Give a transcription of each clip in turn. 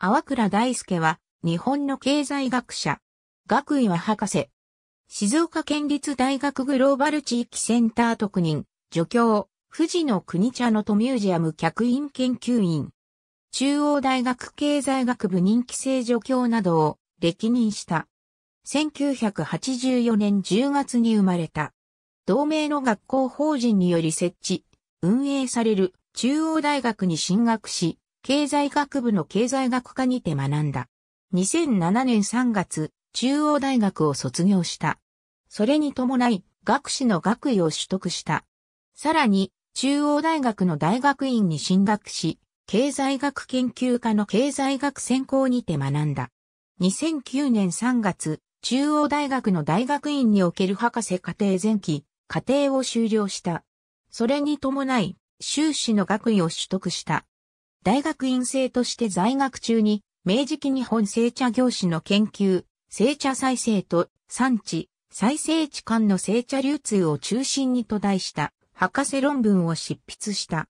粟倉大輔は、日本の経済学者。学位は博士。静岡県立大学グローバル地域センター特任、助教、富士の国茶のとミュージアム客員研究員。中央大学経済学部任期制助教などを歴任した。1984年10月に生まれた。同盟の学校法人により設置、運営される中央大学に進学し、経済学部の経済学科にて学んだ。2007年3月、中央大学を卒業した。それに伴い、学士の学位を取得した。さらに、中央大学の大学院に進学し、経済学研究科の経済学専攻にて学んだ。2009年3月、中央大学の大学院における博士課程前期、課程を修了した。それに伴い、修士の学位を取得した。大学院生として在学中に、明治期日本製茶業種の研究、製茶再生と産地、再生地間の製茶流通を中心に途題した、博士論文を執筆した。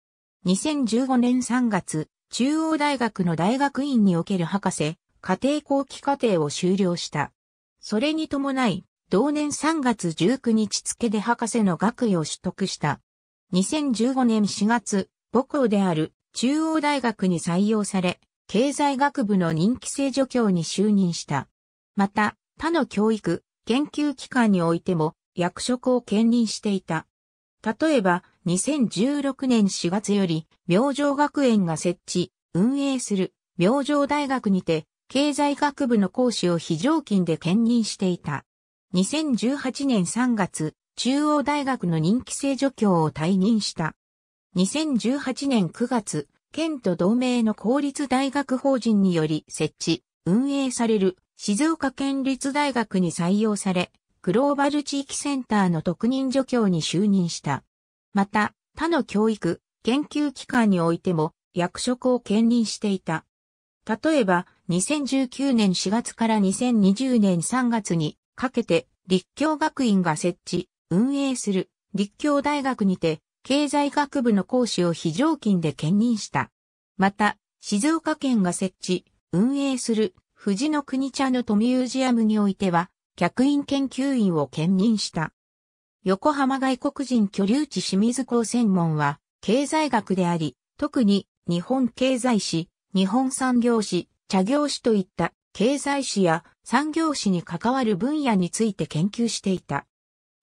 2015年3月、中央大学の大学院における博士、家庭後期課程を修了した。それに伴い、同年3月19日付で博士の学位を取得した。2015年4月、母校である中央大学に採用され、経済学部の人気性助教に就任した。また、他の教育、研究機関においても役職を兼任していた。例えば、2016年4月より、明星学園が設置、運営する明星大学にて、経済学部の講師を非常勤で兼任していた。2018年3月、中央大学の人気性助教を退任した。2018年9月、県と同盟の公立大学法人により設置、運営される静岡県立大学に採用され、グローバル地域センターの特任助教に就任した。また、他の教育、研究機関においても役職を兼任していた。例えば、2019年4月から2020年3月にかけて、立教学院が設置、運営する立教大学にて、経済学部の講師を非常勤で兼任した。また、静岡県が設置、運営する、富士の国茶のとミュージアムにおいては、客員研究員を兼任した。横浜外国人居留地清水港専門は、経済学であり、特に日本経済史、日本産業史、茶業史といった経済史や産業史に関わる分野について研究していた。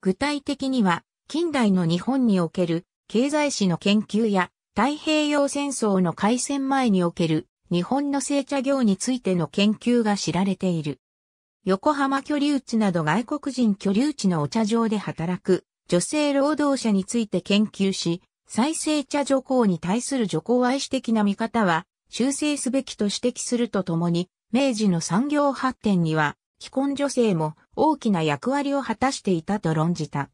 具体的には、近代の日本における経済史の研究や太平洋戦争の開戦前における日本の製茶業についての研究が知られている。横浜居留地など外国人居留地のお茶場で働く女性労働者について研究し、再生茶助行に対する助行愛視的な見方は修正すべきと指摘するとともに、明治の産業発展には既婚女性も大きな役割を果たしていたと論じた。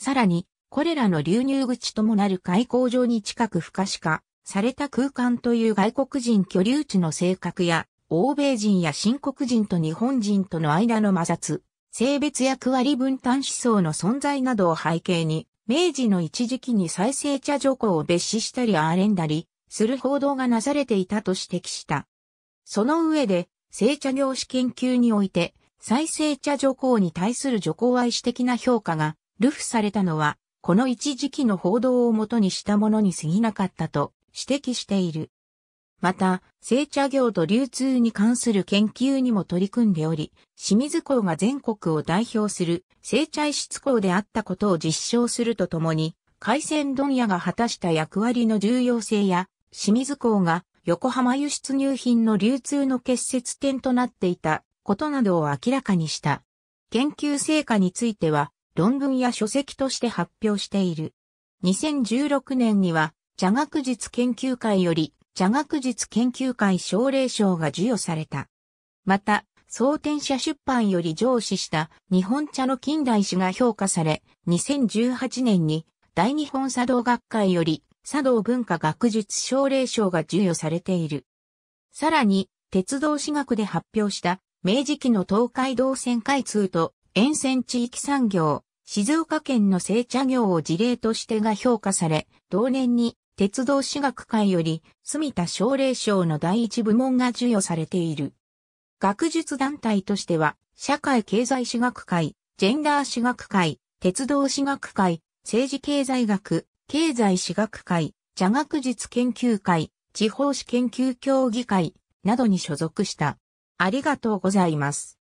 さらに、これらの流入口ともなる開口場に近く不可視化された空間という外国人居留地の性格や、欧米人や新国人と日本人との間の摩擦、性別役割分担思想の存在などを背景に、明治の一時期に再生茶女行を蔑視したり荒れんだり、する報道がなされていたと指摘した。その上で、生茶業種研究において、再生茶女行に対する助行愛史的な評価が、流布されたのは、この一時期の報道をもとにしたものに過ぎなかったと指摘している。また、製茶業と流通に関する研究にも取り組んでおり、清水港が全国を代表する製茶室港であったことを実証するとともに、海鮮問屋が果たした役割の重要性や、清水港が横浜輸出入品の流通の結節点となっていたことなどを明らかにした。研究成果については、論文や書籍として発表している。2016年には、茶学術研究会より、茶学術研究会奨励賞が授与された。また、総天社出版より上司した日本茶の近代史が評価され、2018年に大日本茶道学会より茶道文化学術奨励賞が授与されている。さらに、鉄道史学で発表した明治期の東海道線開通と沿線地域産業、静岡県の製茶業を事例としてが評価され、同年に鉄道私学会より、住田奨励賞の第一部門が授与されている。学術団体としては、社会経済私学会、ジェンダー私学会、鉄道私学会、政治経済学、経済私学会、茶学術研究会、地方史研究協議会などに所属した。ありがとうございます。